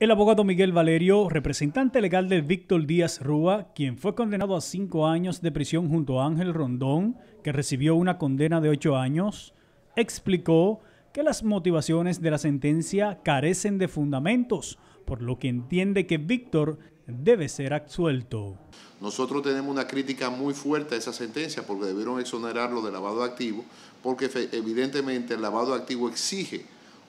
El abogado Miguel Valerio, representante legal de Víctor Díaz Rúa, quien fue condenado a cinco años de prisión junto a Ángel Rondón, que recibió una condena de ocho años, explicó que las motivaciones de la sentencia carecen de fundamentos, por lo que entiende que Víctor debe ser absuelto. Nosotros tenemos una crítica muy fuerte a esa sentencia porque debieron exonerarlo de lavado activo, porque evidentemente el lavado activo exige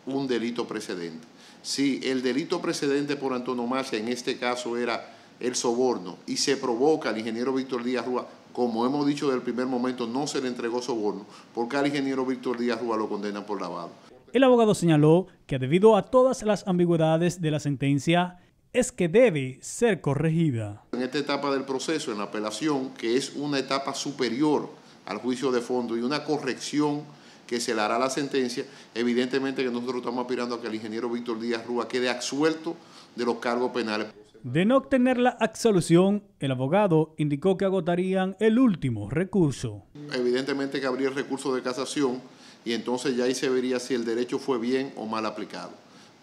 un delito precedente. Si el delito precedente por antonomasia en este caso era el soborno y se provoca al ingeniero Víctor Díaz Rúa, como hemos dicho desde el primer momento, no se le entregó soborno, porque al ingeniero Víctor Díaz Rúa lo condena por lavado. El abogado señaló que debido a todas las ambigüedades de la sentencia, es que debe ser corregida. En esta etapa del proceso, en la apelación, que es una etapa superior al juicio de fondo y una corrección que se le hará la sentencia, evidentemente que nosotros estamos aspirando a que el ingeniero Víctor Díaz Rúa quede absuelto de los cargos penales. De no obtener la absolución, el abogado indicó que agotarían el último recurso. Evidentemente que habría el recurso de casación y entonces ya ahí se vería si el derecho fue bien o mal aplicado.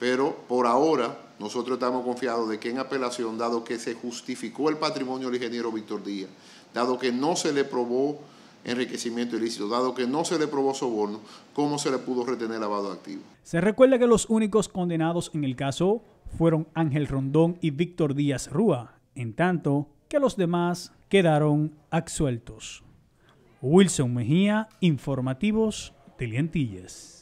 Pero por ahora nosotros estamos confiados de que en apelación, dado que se justificó el patrimonio del ingeniero Víctor Díaz, dado que no se le probó enriquecimiento ilícito, dado que no se le probó soborno, ¿cómo se le pudo retener lavado activo? Se recuerda que los únicos condenados en el caso fueron Ángel Rondón y Víctor Díaz Rúa, en tanto que los demás quedaron absueltos. Wilson Mejía, Informativos de